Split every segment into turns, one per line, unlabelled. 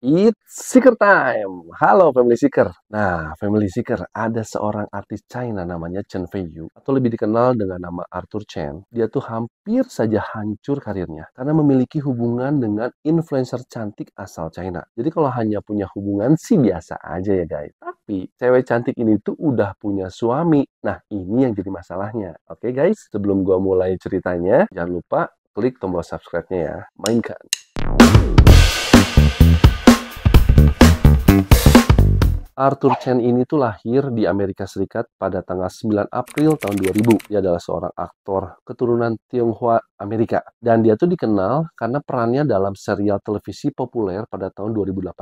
It's Seeker Time. Halo Family Seeker. Nah, Family Seeker, ada seorang artis China namanya Chen Feiyu atau lebih dikenal dengan nama Arthur Chen. Dia tuh hampir saja hancur karirnya karena memiliki hubungan dengan influencer cantik asal China. Jadi kalau hanya punya hubungan sih biasa aja ya guys. Tapi cewek cantik ini tuh udah punya suami. Nah, ini yang jadi masalahnya. Oke guys, sebelum gua mulai ceritanya, jangan lupa klik tombol subscribe-nya ya. Mainkan. Arthur Chen ini tuh lahir di Amerika Serikat pada tanggal 9 April tahun 2000. Dia adalah seorang aktor keturunan Tionghoa Amerika. Dan dia tuh dikenal karena perannya dalam serial televisi populer pada tahun 2018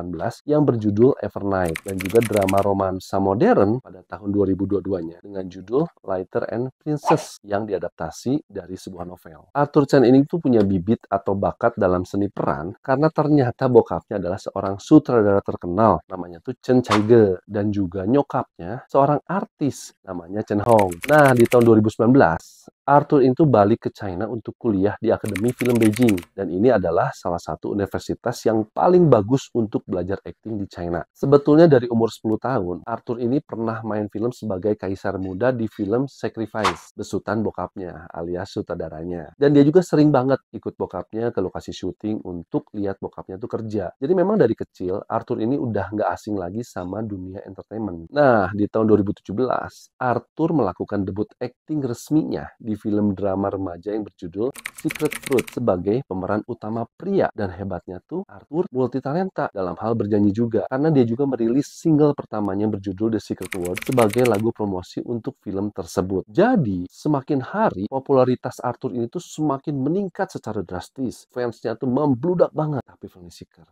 yang berjudul Evernight dan juga drama romansa modern pada tahun 2022-nya dengan judul Lighter and Princess yang diadaptasi dari sebuah novel. Arthur Chen ini tuh punya bibit atau bakat dalam seni peran karena ternyata bokapnya adalah seorang sutradara terkenal namanya tuh Chen Chaige dan juga nyokapnya seorang artis namanya Chen Hong. Nah, di tahun 2019 Arthur itu balik ke China untuk kuliah di Akademi Film Beijing dan ini adalah salah satu universitas yang paling bagus untuk belajar akting di China. Sebetulnya dari umur 10 tahun, Arthur ini pernah main film sebagai kaisar muda di film Sacrifice, besutan bokapnya alias sutradaranya. Dan dia juga sering banget ikut bokapnya ke lokasi syuting untuk lihat bokapnya tuh kerja. Jadi memang dari kecil Arthur ini udah nggak asing lagi sama dunia entertainment. Nah, di tahun 2017, Arthur melakukan debut akting resminya di film drama remaja yang berjudul Secret Fruit sebagai pemeran utama pria dan hebatnya tuh Arthur multi talenta dalam hal berjanji juga karena dia juga merilis single pertamanya berjudul The Secret World sebagai lagu promosi untuk film tersebut. Jadi semakin hari popularitas Arthur ini tuh semakin meningkat secara drastis. Fansnya tuh membludak banget tapi film Seeker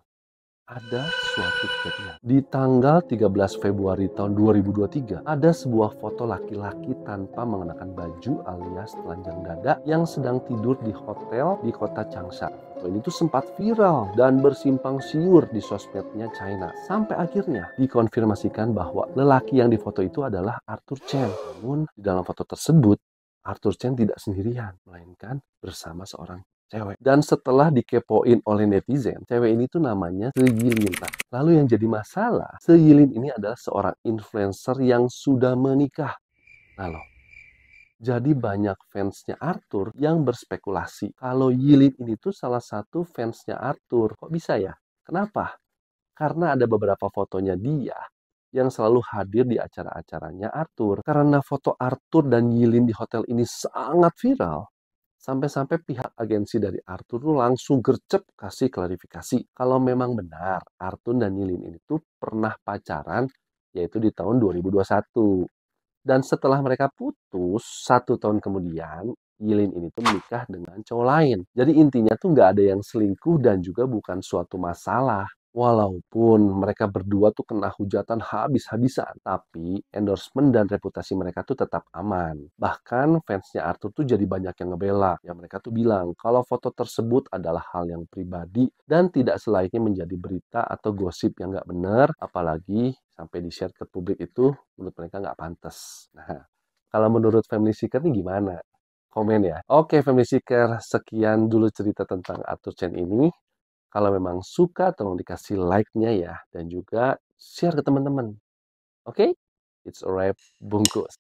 ada suatu kejadian. Di tanggal 13 Februari tahun 2023, ada sebuah foto laki-laki tanpa mengenakan baju alias telanjang dada yang sedang tidur di hotel di kota Changsha. Foto ini tuh sempat viral dan bersimpang siur di sosmednya China. Sampai akhirnya dikonfirmasikan bahwa lelaki yang difoto itu adalah Arthur Chen. Namun di dalam foto tersebut, Arthur Chen tidak sendirian, melainkan bersama seorang cewek. Dan setelah dikepoin oleh netizen, cewek ini tuh namanya Seyilin. Nah, lalu yang jadi masalah, Seyilin ini adalah seorang influencer yang sudah menikah. Halo. Nah, jadi banyak fansnya Arthur yang berspekulasi kalau Yilin ini tuh salah satu fansnya Arthur. Kok bisa ya? Kenapa? Karena ada beberapa fotonya dia yang selalu hadir di acara-acaranya Arthur. Karena foto Arthur dan Yilin di hotel ini sangat viral, Sampai-sampai pihak agensi dari Artun tuh langsung gercep kasih klarifikasi. Kalau memang benar Artun dan Nilin ini tuh pernah pacaran yaitu di tahun 2021. Dan setelah mereka putus, satu tahun kemudian, Yilin ini tuh menikah dengan cowok lain. Jadi intinya tuh nggak ada yang selingkuh dan juga bukan suatu masalah. Walaupun mereka berdua tuh kena hujatan habis-habisan, tapi endorsement dan reputasi mereka tuh tetap aman. Bahkan fansnya Arthur tuh jadi banyak yang ngebela. Ya mereka tuh bilang kalau foto tersebut adalah hal yang pribadi dan tidak selayaknya menjadi berita atau gosip yang nggak benar, apalagi sampai di-share ke publik itu menurut mereka nggak pantas. Nah, kalau menurut Family Seeker ini gimana? komen ya. Oke, Family Seeker, sekian dulu cerita tentang Arthur Chen ini. Kalau memang suka, tolong dikasih like-nya ya. Dan juga share ke teman-teman. Oke? Okay? It's a wrap. Bungkus.